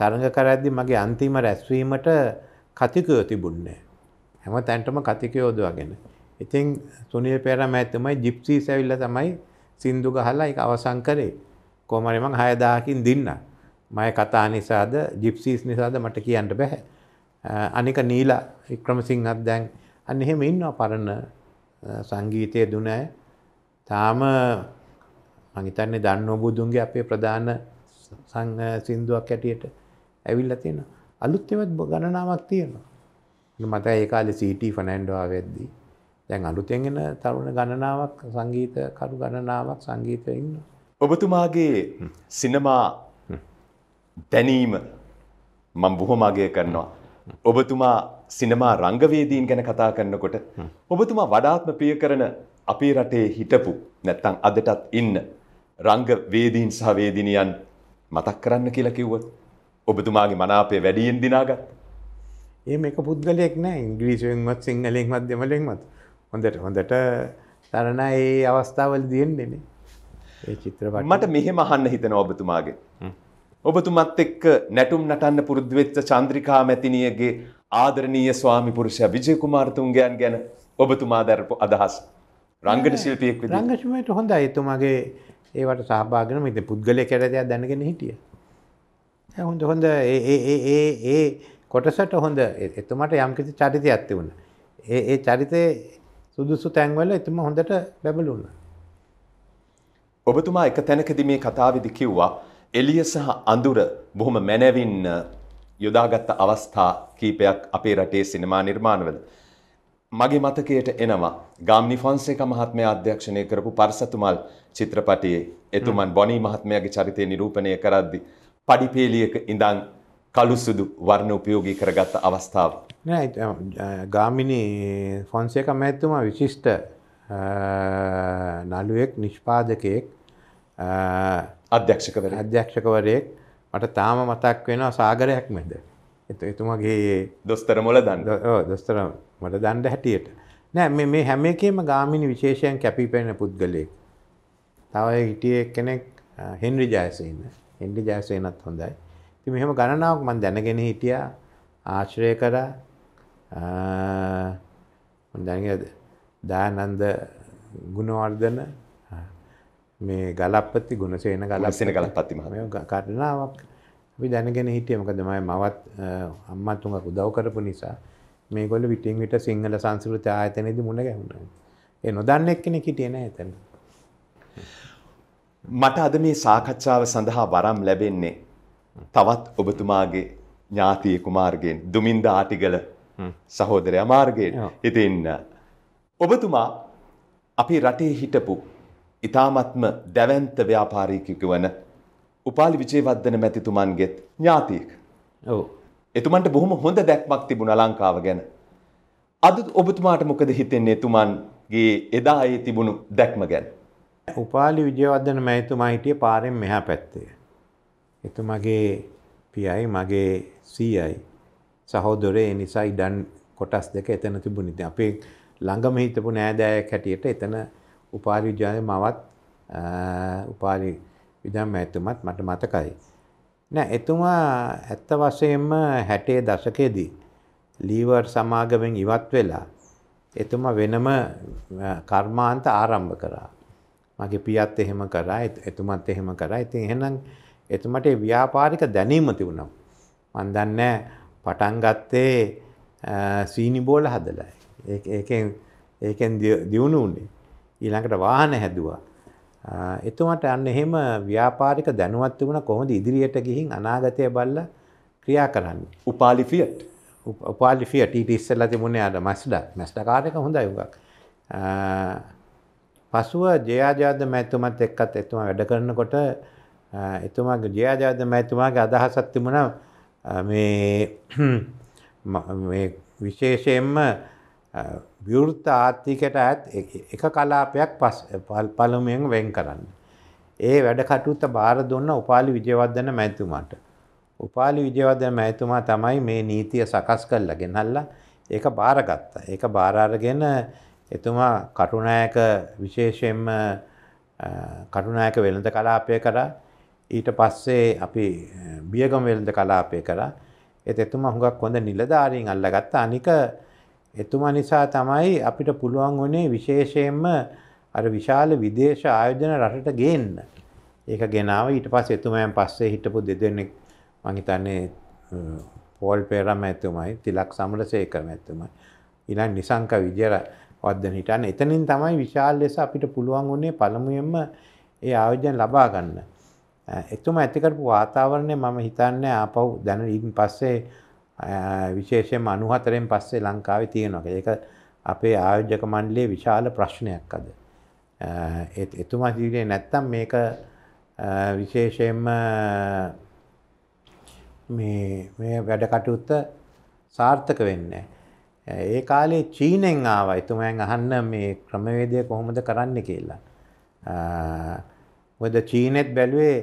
තරඟ කරද්දි මගේ අන්තිම රැස්වීමට කතිකයෝ තිබුන්නේ. හැම තැන්ටම කතිකයෝදවාගෙන. ඉතින් සුනිල් පෙර මැත්තමයි ජිප්සී සැවිල්ල තමයි සින්දු ගහලා එක අවසං කරේ කෝමරමං හයදාහකින් දෙන්න. මය කතා නිසාද ජිප්සීස් නිසාද මට කියන්නට බැහැ. අනික නීලා ක්‍රමසිංහත් දැන් අන්න එහෙම ඉන්නවා පරණ සංගීතය දුනෑ තාම මහිතන්නේ දන්න බුදුන්ගේ අපේ ප්‍රධාන සින්දුවක් ඇටියට ඇවිල්ල තියෙන අලුත්තෙමත් ගණනාවක් තියෙනවා. මත ඒකාල සිට ෆනන්ඩවා වෙද්දී. දැන් අලුතෙන්ගෙන තරුණ ගණනාවක් සංගීත කරු ගණනාවක් සංගීතයන්න. ඔබතුමාගේ සිනමා දැනීම මං බොහොමගේ කරනවා. ඔබතුමා සිනමා රංගවේදීන් ගැන කතා කරන්නකොට. ඔබතුමා වඩාත්ම පිය කරන අපේ රටේ හිටපු නැත්තම් අදටත් ඉන්න රංගවේදීන් සහ වේදිනියන් මතක් කරන්න කියලා කිව්වොත් ඔබතුමාගේ මනාපය වැඩියෙන් දිනාගත්. ඒ මේක පුද්ගලයෙක් නෑ ඉංග්‍රීසියෙන්වත් සිංහලෙන්වත් දෙමලෙන්වත් හොඳට හොඳට තරණ ඒ අවස්ථාවල තියෙන්නේනේ. ඒ චිත්‍රපට මට මෙහෙම අහන්න හිතෙන ඔබතුමාගේ. ඔබතුමත් එක්ක නැටුම් නටන්න පුරුදු වෙච්ච චන්ද්‍රිකා මැතිණියගේ ආදරණීය ස්වාමි පුරුෂයා විජය කුමාරතුංගයන් ගැන ඔබතුමා දරපු අදහස් රංගන ශිල්පියෙක් රංගශමයට හොඳ එතුමගේ ඒවට සහභාගෙන මත පුද්ගලය කැරතයක් දැනගෙන හිටිය. හොඳ හොඳ ඒ කොටසට හොඳ එතුමට යම්කිසි චරිතය ඇත්ති වුණ. ඒ ඒ චරිතය සුදුසු තැන්වල එතුම හොඳට බැබලුන්න. ඔබතුමා එක තැනකද මේ කතාවිදි කිව්වා එලිය සහ අඳුර බොහොම මැනැවින් යොදාගත්ත අවස්ථා කීපයක් අපේ රටේ සිනමා නිර්මාණවල. මගේ මතකයට එනවා ගාම්නි ෆොන්සේක මහත්මයා අධ්‍යක්ෂණය කරපු පරසතුමල් චිත්‍රපටයේ එතුමන් බොනී මහත්මයාගේ චරිතය නිරූපණය කරද්දි පඩිපේලියක ඉඳන් කළු සුදු වර්ණ උපයෝගී කරගත් අවස්ථාව. නෑ ගාමිණි ෆොන්සේක මැතුමා විශිෂ්ට නළුවෙක් නිෂ්පාදකයෙක් අධ්‍යක්ෂකවර අධ්‍යක්ෂකවරයෙක් මට තාම මතක් වෙනවා සාගරයක් මැද. එත එතුමගේ දොස්තර මොල දන්න දොස්තර මට දන්ඩ හැටියට නෑ මේ හැම එකේම ගාමිනි විශේෂයන් කැපිපෙන පුද්ගලයෙක් තවය හිටිය කෙනෙක් හෙන්රි ජයසයන්න හෙන්ඩි ජයසයනත් හොඳයි ති මෙහෙම ගණනාවක් මන් දැනගෙන හිටිය ආශ්‍රය කර දැනද දානන්ද ගුණවර්ධන මේ ගලපති ගුණසේන ගලපසෙන ගලපත්තිම කටනාවක් අපි දැනගෙන හිටිය මොකද මම මවත් අම්මා තුඟක් උදව් කරපු නිසා මේගොල්ලෝ පිටින් පිට සිංහල සංස්කෘත ආයතනයේදී මුණ ගැහුණා. ඒ නොදන්න එක්කෙනෙක් හිටියේ නෑ එතන. මට අද මේ සාකච්ඡාව සඳහා වරම් ලැබෙන්නේ තවත් ඔබතුමාගේ ඥාතිය කුමාර්ගෙන් දුමින්ද ආටිගල සහෝදරයා මාර්ගයෙන් ඉතින් ඔබතුමා අපි රටේ හිටපු ඉතාමත්ම දැවන්ත ව්‍යාපාරීකයක වන උපාලි විජේවර්ධන මැතිතුමන්ගෙත් ඥාතියෙක්. ඔව්. එතුමන්ට බොහොම හොඳ දැක්මක් තිබුණා ලංකාව ගැන. අද ඔබතුමාට මොකද හිතෙන්නේ එතුමන්ගේ එදා ඒ තිබුණු දැක්ම ගැන? උපාලි විජේවර්ධන මැතිතුමා හිටියේ පාරෙන් මෙහා පැත්තේ. එතුමගේ පියයි මගේ සීයයි සහෝදරේ නිසා ඉඩම් කොටස් දෙක එතන තිබුණා. ඉතින් අපේ ළඟම හිටපු නෑදෑයෙක් හැටියට එතන උපාලි විජේවර්ධන මවත් උපාලි විදම් ඇතුමත් මට මතකයි. නෑ එතුමා ඇත්ත වශයෙන්ම හැටේ දශකෙදී ලීවර් සමාගමෙන් ඉවත් වෙලා එතුමා වෙනම කර්මාන්ත ආරම්භ කරා. මගේ පියත් එහෙම කරා එතුමත් එහෙම කරා. ඉතින් එහෙනම් එතුමට ව්‍යාපාරික දැනීම තිබුණා. මම දන්නේ පටන් ගත්තේ සීනි බෝල හදලා. ඒකෙන් ඒකෙන් දියුණු වුණේ. ඊළඟට වාහන හැදුවා. එතුමට අන්න එහෙම ව්‍යාපාරික දැනුවත් වුණ කොහොමද ඉදිරියට ගිහින් අනාගතය බල්ල ක්‍රියා කරන්න. උපාලිෆියට් උපාලිෆිය ටීට ඉස්සල්ල තිබුණේ අට මස්ඩ මැස්ට කාරක හොඳ යුගක්. පසුව ජයාජාද මැතුමත් එක්කත් එතුම වැඩ කරනකොට එතුමාගේ ජයාජාද මැතුමාගේ අදහසත් තිබුණ (clears throat) මේ විශේෂයෙන්ම විවෘත්ත ආර්ථිකයට ඇත් එක කලාපයක් පස් පළමුයෙන් වෙන් කරන්න. ඒ වැඩකටුත්ත බාර දුන්න උපාලි විජයවදධන මැතුමට. උපාලි විජයවදධන මැතුමා තමයි මේ නීතිය සකස් කල්ල ගෙනල්ලා ඒක බාරගත්තා. ඒක බාරාරගෙන එතුමා කටුනායක විශේෂයෙන්ම කටුනායක වෙළඳ කලාපය කරා ඊට පස්සේ අපි බියගම වෙළඳ කලාපය කරා එත එතුමා හුඟක් හොඳ නිලධාරීන් අල්ලගත්ත අනික එතුමා නිසා තමයි අපිට පුළුවන් වනේ විශේෂයෙන්ම අර විශාල විදේශ ආයෝජන රටට ගේන්න. ඒක ගෙනාව ඊට පස්සේ එතුමයන් පස්සේ හිටපු දෙදෙනෙක් මං හිතන්නේ පෝල් පෙරම එතුමයි තිලක් සමරසේකර එතුමයි ඊළඟ නිසංක විජයවර්ධන හිටන්නේ. එතනින් තමයි විශාල ලෙස අපිට පුළුවන් වනේ පළමුවෙන්ම ඒ ආයෝජන ලබා ගන්න. එතුමා ඇති කරපු වාතාවරණය මම හිතන්නේ ආපහු දැන ඊට පස්සේ විශේෂයෙන් අනුහතරෙන් පස්සේ ලංකාවේ තියෙනවා. ඒක අපේ ආයෝජක මණ්ඩලයේ විශාල ප්‍රශ්නයක් අද. එතුමා ජීවිතේ නැත්තම් මේක විශේෂයෙන්ම මේ මේ වැඩ කටයුත්ත සාර්ථක වෙන්නේ ඒ කාලේ චීනෙන් ආවා එතුමයන් අහන්න මේ ක්‍රමවේදය කොහොමද කරන්න කියලා. මොකද චීනෙත් බැලුවේ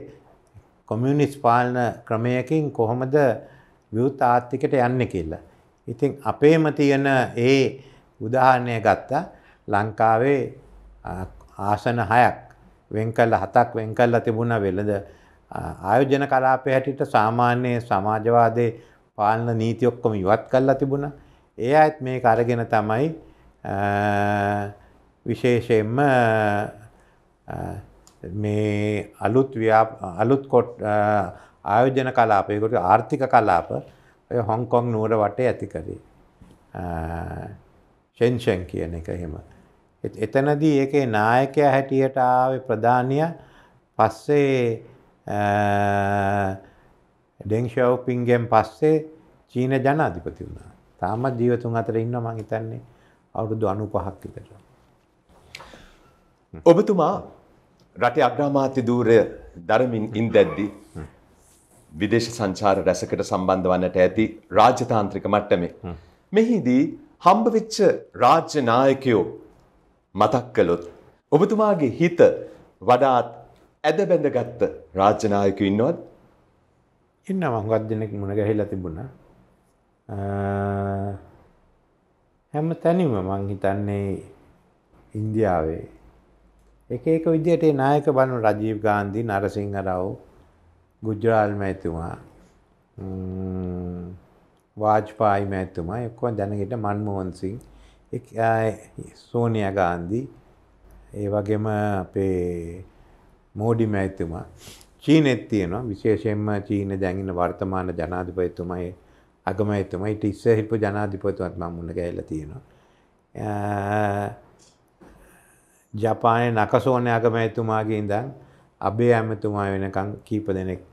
කොමියුනිස්ට් පාලන ක්‍රමයකින් කොහොමද විවෘත ආර්ථිකට යන්න කියලා. ඉතින් අපේම තියෙන ඒ උදාහරණය ගත්තා ලංකාවේ ආසන හයක් වෙන් කළා හතක් වෙන් කළා තිබුණා වෙළඳ ආයෝජන කලාපය හැටියට සාමාන්‍ය සමාජවාදී පාලන නීති ඔක්කොම ඉවත් කළා තිබුණා. ඒ අයත් මේක අරගෙන තමයි විශේෂයෙන්ම මේ අලුත් අලුත් ආයෝජන කලාප ඒකට ආර්ථික කලාප ඔය හොංකොං නුවර වටේ ඇති කරේ ෂෙන්ෂන් කියන එක එහෙම එතනදී ඒකේ නායකයා හැටියට ආවේ ප්‍රධානිය පස්සේ ඩෙංශෝපින්ගෙන් පස්සේ චීන ජනාධිපති වුණා. තාමත් ජීවතුන් අතර ඉන්න මං හිතන්නේ අවුරුදු 95ක් විතර. ඔබතුමා රටේ අග්‍රාමාත්‍ය ධූරය දරමින් ඉඳද්දී විදේශ සංචාර රැසකට සම්බන්ධ වන්නට ඇති රාජ්‍යතාන්ත්‍රික මට්ටමේ. මෙහිදී හම්බවෙච්ච රාජ්‍ය නායකයෝ මතක් කළොත් ඔබතුමාගේ හිත වඩාත් ඇදබැඳගත්ත රාජ්‍ය නායකයෝ ඉන්නවද? ඉන්නවා හුඟක් දෙනෙක් මුණ ගැහිලා තිබුණා. හැම තැනම මං හිතන්නේ ඉන්දියාවේ එක එක විදිහට නායක බලන රජීව් ගාන්ධි නරසිංහ රාව් ගුජරාල් මැතිතුමා වාජ්පායි මැතිතුමා එක්කව දැනගෙට මන්මෝහන් සිං සෝනියා ගාන්ධි ඒ වගේම අපේ මෝඩි මැතිතුමා චීනෙත් තියෙනවා විශේෂයෙන්ම චීන දැන් වර්තමාන ජනාධිපතිතුමයි අගමැතිතුමා ඊට ඉස්සෙල්ලා හිටපු ජනාධිපතිතුමත් මම මුණ ගැහිලා තියෙනවා ජපානයේ නකසෝන අගමැතිතුමාගේ ඉඳන් අබේ ඇමතුමා වෙනකන් කීප දෙනෙක්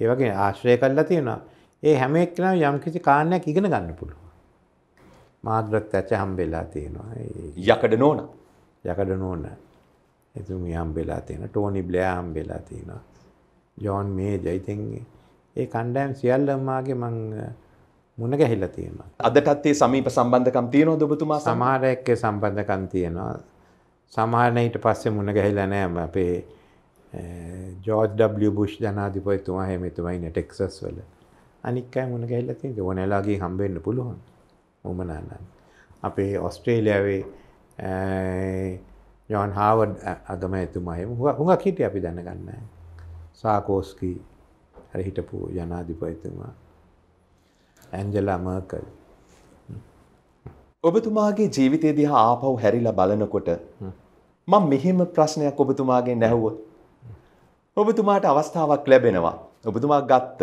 ඒ වගේ ආශ්‍රය කරලා තියෙනවා. ඒ හැම එක්කෙනාම යම්කිසි කාරණයක් ඉගෙන ගන්න පුළුවන්. මාත්‍රත් ඇච හම්බෙලා තියෙනවා. යකඩ නෝන. යකඩ නෝන. එතුමි හම්බෙලා තියෙනවා. ටෝනි බ්ලෑ හම්බෙලා තියෙනවා. ජෝන් මේජර් ඉතින් ඒ කණ්ඩායම් සියල්ලමගේ මං මුණ ගැහිලා තියෙනවා. අදටත් ඒ සමීප සම්බන්ධකම් තියෙනවද ඔබතුමා? සමහර එක්ක සම්බන්ධකම් තියෙනවා. සමහර ඊට පස්සේ මුණ ගැහිලා නැහැ අපේ ජෝර්් eh, ඩ. බුෂ් ජනාධිපයතුමා හෙමතුමයින ටෙක්සස් වල අනික්කයි මුණ ගැල්ලති ඕනලාගේ හම්බෙන්න්න පුළුවන් උමනාන්න. අපේ ඔස්ට්‍රේලියාවේ යොන් eh, හාවඩ් අගම ඇතුමයම හුඟක් හිට අපි දැනගන්න සාකෝස්කී හර හිටපු ජනාධිපයතුමා ඇන්ජලා මර්කල් ඔබතුමාගේ ජීවිතය දිහා ආපව් හැරිලා බලනකොට මං මෙහෙම ප්‍රශ්නයක් ඔබතුමාගේ නැහුව ඔබතුමාට අවස්ථාවක් ලැබෙනවා. ඔබතුමා ගත්ත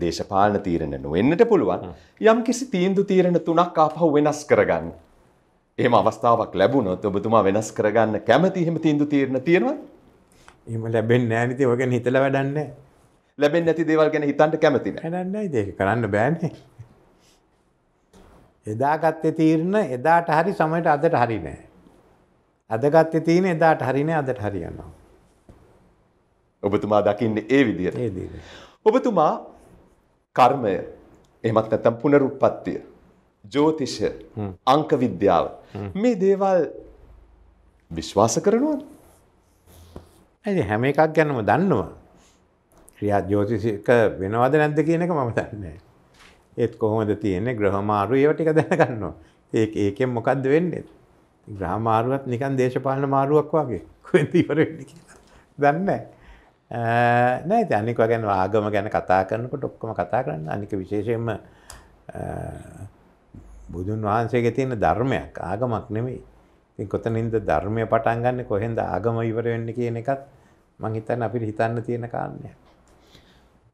දේශපාලන තීරණ නොවෙන්නට පුළුවන් යම් කිසි තීන්දු තීරණ තුනක් ආපහු වෙනස් කරගන්න. එහෙම අවස්ථාවක් ලැබුණොත් ඔබතුමා වෙනස් කරගන්න කැමති එහෙම තීන්දු තීරණ තියෙනවා? එහෙම ලැබෙන්නේ නැහැ නිතේ ඔයගෙන හිතලා වැඩක් නැහැ. ලැබෙන්නේ නැති දේවල් ගැන හිතන්න කැමති නැහැ. වැඩක් නැහැ ඉතින් ඒක කරන්න බෑනේ. එදා ගත්තේ තීරණ එදාට හරි සමයට අදට හරි නෑ. අද ගත්තේ තීරණ එදාට හරි නෑ අදට හරි යනවා. ඔබතුමා දකින්නේ ඒ විදිහට. ඔබතුමා කර්මය එහෙමත් නැත්නම් පුනරුත්පත්තිය ජ්‍යොතිෂය අංක විද්‍යාව මේ දේවල් විශ්වාස කරනවද? ඇයි හැම එකක් ගැනම දන්නවා. ක්‍රියා ජ්‍යොතිෂක වෙනවද නැද්ද කියන එක මම දන්නේ නැහැ. ඒත් කොහොමද තියෙන්නේ ග්‍රහමාරු ඒව ටික දැනගන්නවා. ඒක ඒකෙන් මොකද්ද වෙන්නේ? ග්‍රහමාරුවත් නිකන් දේශපාලන මාරුවක් වගේ. කොහෙන්ද ඉවර වෙන්නේ කියලා. දන්නේ නැහැ. නෑ අනික ගැන ආගම ගැන කතා කරනකොට ඔක්කොම කතා කරන්න අනික විශේෂයෙන්ම බුදුන් වහන්සේගේ තියෙන ධර්මයක් ආගමක් නෙමෙයි. ඉතින් කොතනින්ද ධර්මය පටන් ගන්නෙ කොහෙන්ද ආගම ඉවර වෙන්නේ කියන එකත් මං හිතන්නේ අපිට හිතන්න තියෙන කාරණයක්.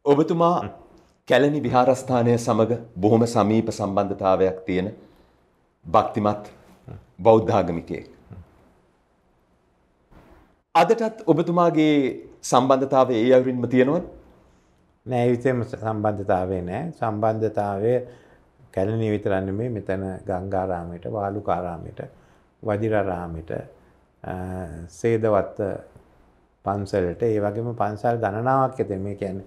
ඔබතුමා කැලණි විහාරස්ථානය සමග බොහොම සමීප සම්බන්ධතාවයක් තියෙන භක්තිමත් බෞද්ධාගමිකයෙක්. අදටත් ඔබතුමාගේ සම්බන්ධතාව ඒ අවුරින්ම තියෙනවත් නෑවිතම සම්බන්ධතාවේ නෑ සම්බන්ධතාවය කැලනි විතරන්න මේ මෙතැන ගංගාරාමයට වාලුකාරාමයට වජිරරාමට සේදවත්ත පන්සලට ඒ වගේම පන්සල් ගණනාවක් ඇත මේ කියැන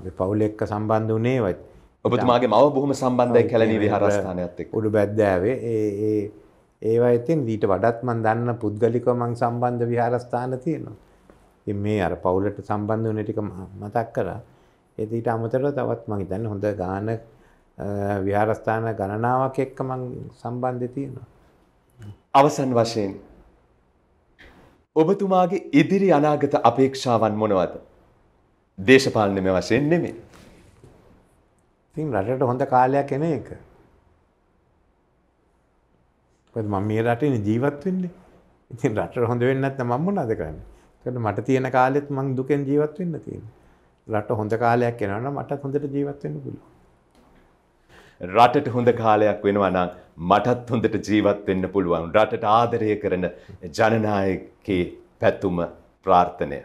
අපි පවුල එක්ක සම්බන්ධ වනේ වත් ඔබතුමාගේ මව බොහම සම්බන්ධය කැලනි විහාරස්ථානයක්ත් උඩු බැද්දාවේ ඒ ඒවා ඉතින් දීට වඩත් මන් දන්න පුද්ගලිකමං සම්බන්ධ විහාරස්ථාන තියෙනවා ඉතින් මේ අර පවුලට සම්බන්ධ වෙන ටික මතක් කරා. ඒත් ඊට අමතරව තවත් මම හිතන්නේ හොඳ ගාන විහාරස්ථාන ගණනාවක් එක්ක මම සම්බන්ධය තියෙනවා. අවසන් වශයෙන් ඔබතුමාගේ ඉදිරි අනාගත අපේක්ෂාවන් මොනවද? දේශපාලනමය වශයෙන් නෙමෙයි. ඉතින් රටට හොඳ කාලයක් එන එක. මොකද මම මේ රටේ ජීවත් වෙන්නේ. ඉතින් රටට හොඳ වෙන්නේ නැත්නම් මම මොනවද කරන්නේ? එතකොට මට තියෙන කාලෙත් මං දුකෙන් ජීවත් වෙන්න තියෙනවා. රට හොඳ කාලයක් එනවා නම් මටත් හොඳට ජීවත් වෙන්න පුළුවන්. රටට හොඳ කාලයක් වෙනවා නම් මටත් හොඳට ජීවත් වෙන්න පුළුවන්. රටට ආදරය කරන ජනනායකයේ පැතුම ප්‍රාර්ථනය.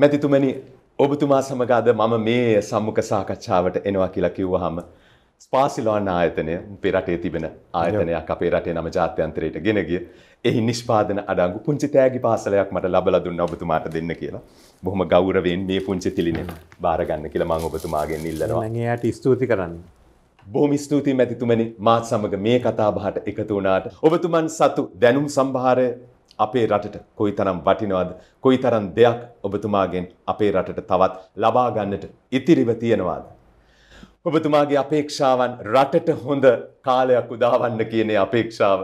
මැතිතුමනි ඔබතුමා සමග අද මම මේ සම්මුඛ සාකච්ඡාවට එනවා කියලා කිව්වහම ස්පාසිලොන් ආයතනය පෙරටේ තිබෙන ආයතනයක් අපේ රටේ නම ජාත්‍යන්තරයට ගෙනගිය එහි නිෂ්පාදන අඩංගු පුංචි තෑගි පාසලයක් මට ලබල දුන්න ඔබතුමාට දෙන්න කියලා බොහොම ගෞරවෙන් මේ පුංචි තිලිනෙ බාරගන්න කියලා මං ඔබතුමාගෙන් ඉල්ලනවා යට ස්තුති කරන්න බොහොම ස්තුතියි මැතිතුමනි මාත් සමග මේ කතා බහට එකතු වුණාට ඔබතුමන් සතු දැනුම් සම්භාරය අපේ රටට කොයි තරම් වටිනවද කොයි තරම් දෙයක් ඔබතුමාගෙන් අපේ රටට තවත් ලබාගන්නට ඉතිරිව තියෙනවාද ඔබතුමාගේ අපේක්ෂාවන් රටට හොඳ කාලයක් උදාවන්න කියන අපේක්ෂාව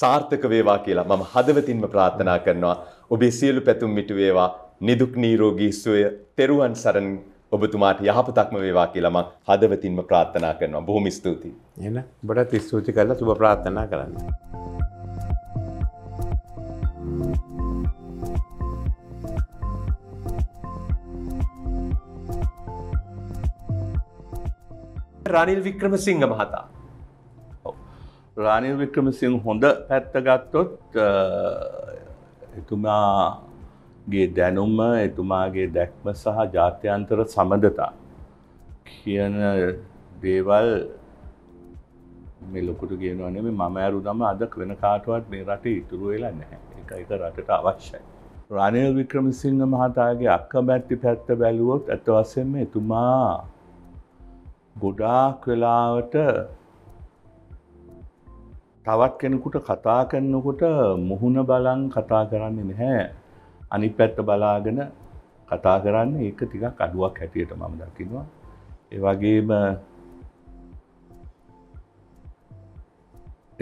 සාර්ථක වේවා කියලා මම හදවතින්ම ප්‍රාර්ථනා කරනවා ඔබේ සියලු පැතුම් මිටු වේවා නිදුක් නිරෝගී සුවය තෙරුවන් සරණ ඔබතුමාට යහපතක්ම වේවා කියලා මම හදවතින්ම ප්‍රාර්ථනා කරනවා. බොහොම ස්තුතියි. එහෙනම් ඔබටත් ස්තුති කරලා සුබ ප්‍රාර්ථනා කරන්න. රනිල් වික්‍රම සිංහ මහතා රානිල් වික්‍රම සිංහ හොඳ පැත්තගත්තොත් එතුමාගේ දැනුම එතුමාගේ දැක්ම සහ ජාත්‍යන්තර සමඳතා කියන දේවල් මෙලොකුට ගෙනවනේ මම ඇරු දම අදක් වෙන කාටුවත් මේ රට ඉතුරු වෙලා නැහැ එක එක රටට අවශ්‍යයි. රනිල් වික්‍රමසිංහ මහතාගේ අක්ක බැත්ති පැත්ත බැලුවොත් ඇතවසෙන්ම එතුමා ගොඩාක් වෙලාවට තවත් කෙනෙකුට කතා කරන්නකොට මුහුණ බලන් කතා කරන්නේ නැහැ අනි පැත්ත බලාගෙන කතා කරන්න ඒක ටිකක් අඩුවක් හැටියට මම දකිනවා ඒවගේම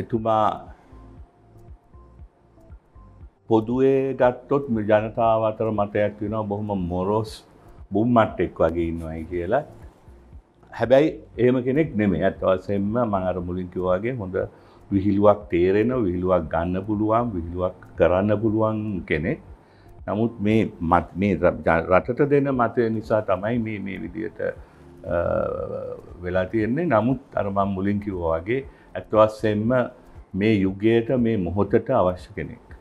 එතුමා පොදුවේ ගත්තොත් ජනතාව අතර මතයක් වෙනවා බොහොම මොරොස් බුම්මට්ටෙක් වගේ ඉන්නවයි කියලා හැබැයි ඒම කෙනෙක් නෙමේ ඇත්වසෙන්ම මං අර මුලින් කිව්වාගේ හොඳ විහිළුවක් තේරෙන විහිළුවක් ගන්න පුළුවන් විහිළුවක් කරන්න පුළුවන් කෙනෙක් නමුත් මේ මත් මේ රටට දෙන මතය නිසා තමයි මේ මේ විදියට වෙලා තියෙන්නේ නමුත් අරමම් මුලින් කිව්වාගේ ඇත්වස්සෙන්ම මේ යුගයට මේ මොහොතට අවශ්‍ය කෙනෙක්